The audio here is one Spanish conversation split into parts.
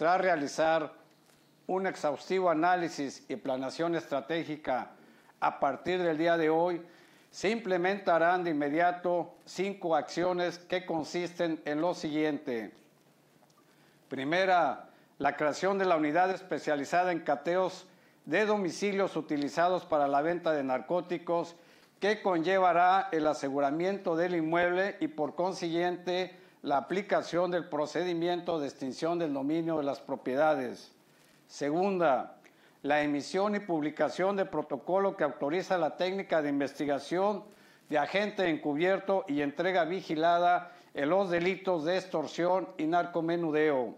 Tras realizar un exhaustivo análisis y planación estratégica a partir del día de hoy, se implementarán de inmediato cinco acciones que consisten en lo siguiente. Primera, la creación de la unidad especializada en cateos de domicilios utilizados para la venta de narcóticos que conllevará el aseguramiento del inmueble y por consiguiente la aplicación del procedimiento de extinción del dominio de las propiedades. Segunda, la emisión y publicación de protocolo que autoriza la técnica de investigación de agente encubierto y entrega vigilada en los delitos de extorsión y narcomenudeo.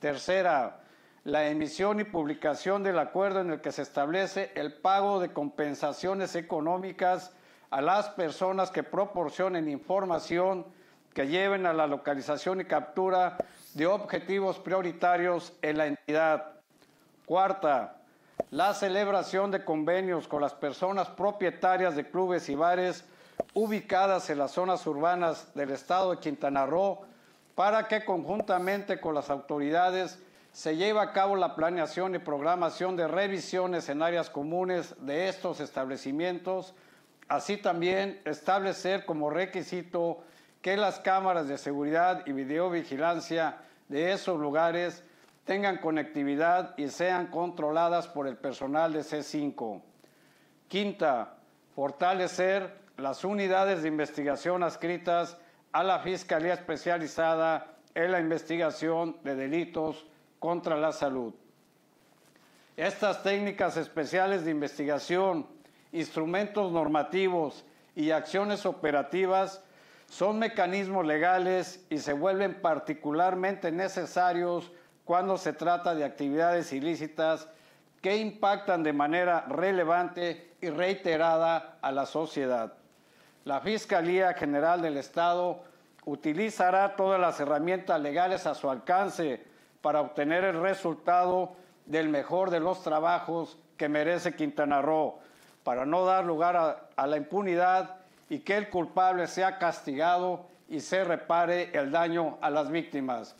Tercera, la emisión y publicación del acuerdo en el que se establece el pago de compensaciones económicas a las personas que proporcionen información que lleven a la localización y captura de objetivos prioritarios en la entidad. Cuarta, la celebración de convenios con las personas propietarias de clubes y bares ubicadas en las zonas urbanas del estado de Quintana Roo para que conjuntamente con las autoridades se lleve a cabo la planeación y programación de revisiones en áreas comunes de estos establecimientos, así también establecer como requisito que las cámaras de seguridad y videovigilancia de esos lugares tengan conectividad y sean controladas por el personal de C5. Quinta, fortalecer las unidades de investigación adscritas a la Fiscalía Especializada en la Investigación de Delitos contra la Salud. Estas técnicas especiales de investigación, instrumentos normativos y acciones operativas son mecanismos legales y se vuelven particularmente necesarios cuando se trata de actividades ilícitas que impactan de manera relevante y reiterada a la sociedad. La Fiscalía General del Estado utilizará todas las herramientas legales a su alcance para obtener el resultado del mejor de los trabajos que merece Quintana Roo, para no dar lugar a, la impunidad y que el culpable sea castigado y se repare el daño a las víctimas.